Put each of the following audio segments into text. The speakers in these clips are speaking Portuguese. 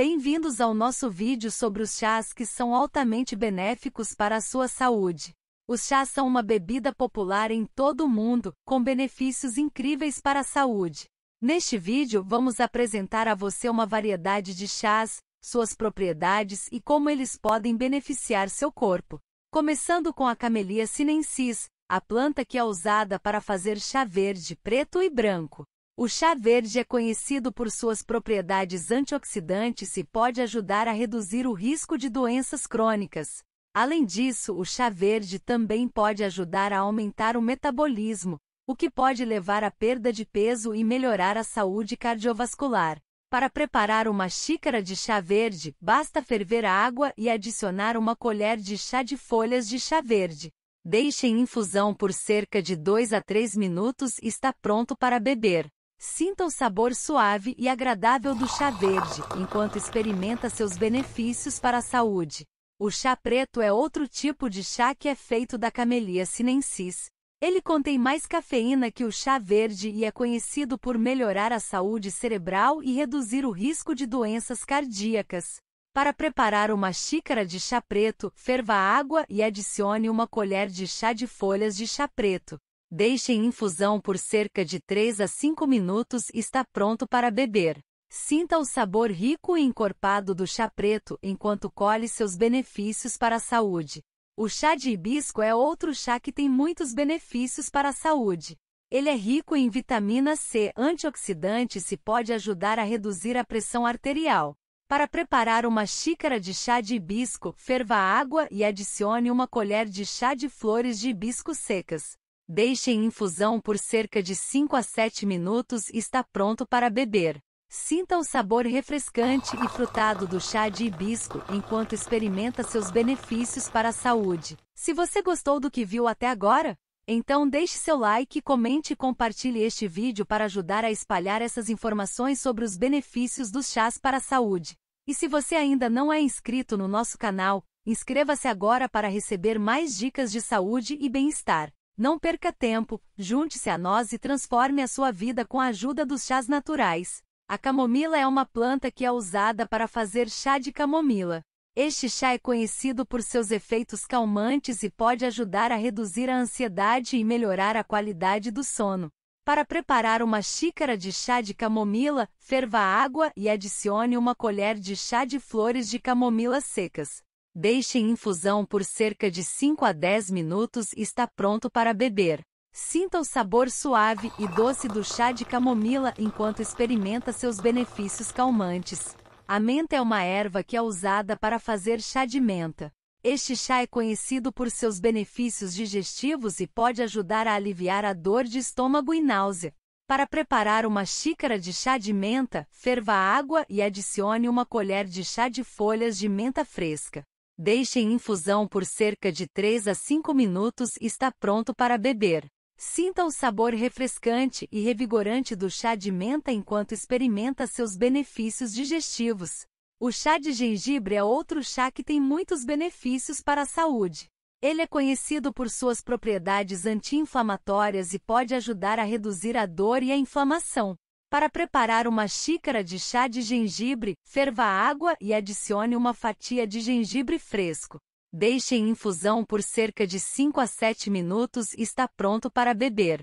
Bem-vindos ao nosso vídeo sobre os chás que são altamente benéficos para a sua saúde. Os chás são uma bebida popular em todo o mundo, com benefícios incríveis para a saúde. Neste vídeo, vamos apresentar a você uma variedade de chás, suas propriedades e como eles podem beneficiar seu corpo. Começando com a camelia sinensis, a planta que é usada para fazer chá verde, preto e branco. O chá verde é conhecido por suas propriedades antioxidantes e pode ajudar a reduzir o risco de doenças crônicas. Além disso, o chá verde também pode ajudar a aumentar o metabolismo, o que pode levar à perda de peso e melhorar a saúde cardiovascular. Para preparar uma xícara de chá verde, basta ferver a água e adicionar uma colher de chá de folhas de chá verde. Deixe em infusão por cerca de 2 a 3 minutos e está pronto para beber. Sinta o sabor suave e agradável do chá verde, enquanto experimenta seus benefícios para a saúde. O chá preto é outro tipo de chá que é feito da camelia sinensis. Ele contém mais cafeína que o chá verde e é conhecido por melhorar a saúde cerebral e reduzir o risco de doenças cardíacas. Para preparar uma xícara de chá preto, ferva água e adicione uma colher de chá de folhas de chá preto. Deixe em infusão por cerca de 3 a 5 minutos e está pronto para beber. Sinta o sabor rico e encorpado do chá preto enquanto colhe seus benefícios para a saúde. O chá de hibisco é outro chá que tem muitos benefícios para a saúde. Ele é rico em vitamina C, antioxidante e pode ajudar a reduzir a pressão arterial. Para preparar uma xícara de chá de hibisco, ferva água e adicione uma colher de chá de flores de hibisco secas. Deixe em infusão por cerca de 5 a 7 minutos e está pronto para beber. Sinta o sabor refrescante e frutado do chá de hibisco enquanto experimenta seus benefícios para a saúde. Se você gostou do que viu até agora, então deixe seu like, comente e compartilhe este vídeo para ajudar a espalhar essas informações sobre os benefícios dos chás para a saúde. E se você ainda não é inscrito no nosso canal, inscreva-se agora para receber mais dicas de saúde e bem-estar. Não perca tempo, junte-se a nós e transforme a sua vida com a ajuda dos chás naturais. A camomila é uma planta que é usada para fazer chá de camomila. Este chá é conhecido por seus efeitos calmantes e pode ajudar a reduzir a ansiedade e melhorar a qualidade do sono. Para preparar uma xícara de chá de camomila, ferva água e adicione uma colher de chá de flores de camomila secas. Deixe em infusão por cerca de 5 a 10 minutos e está pronto para beber. Sinta o sabor suave e doce do chá de camomila enquanto experimenta seus benefícios calmantes. A menta é uma erva que é usada para fazer chá de menta. Este chá é conhecido por seus benefícios digestivos e pode ajudar a aliviar a dor de estômago e náusea. Para preparar uma xícara de chá de menta, ferva água e adicione uma colher de chá de folhas de menta fresca. Deixe em infusão por cerca de 3 a 5 minutos e está pronto para beber. Sinta o sabor refrescante e revigorante do chá de menta enquanto experimenta seus benefícios digestivos. O chá de gengibre é outro chá que tem muitos benefícios para a saúde. Ele é conhecido por suas propriedades anti-inflamatórias e pode ajudar a reduzir a dor e a inflamação. Para preparar uma xícara de chá de gengibre, ferva água e adicione uma fatia de gengibre fresco. Deixe em infusão por cerca de 5 a 7 minutos e está pronto para beber.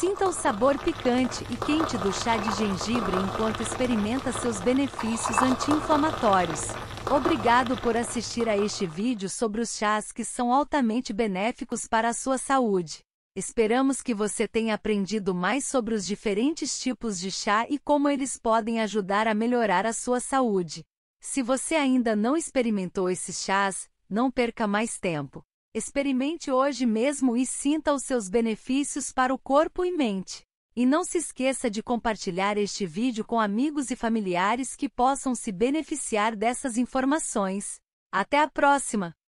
Sinta o sabor picante e quente do chá de gengibre enquanto experimenta seus benefícios anti-inflamatórios. Obrigado por assistir a este vídeo sobre os chás que são altamente benéficos para a sua saúde. Esperamos que você tenha aprendido mais sobre os diferentes tipos de chá e como eles podem ajudar a melhorar a sua saúde. Se você ainda não experimentou esses chás, não perca mais tempo. Experimente hoje mesmo e sinta os seus benefícios para o corpo e mente. E não se esqueça de compartilhar este vídeo com amigos e familiares que possam se beneficiar dessas informações. Até a próxima!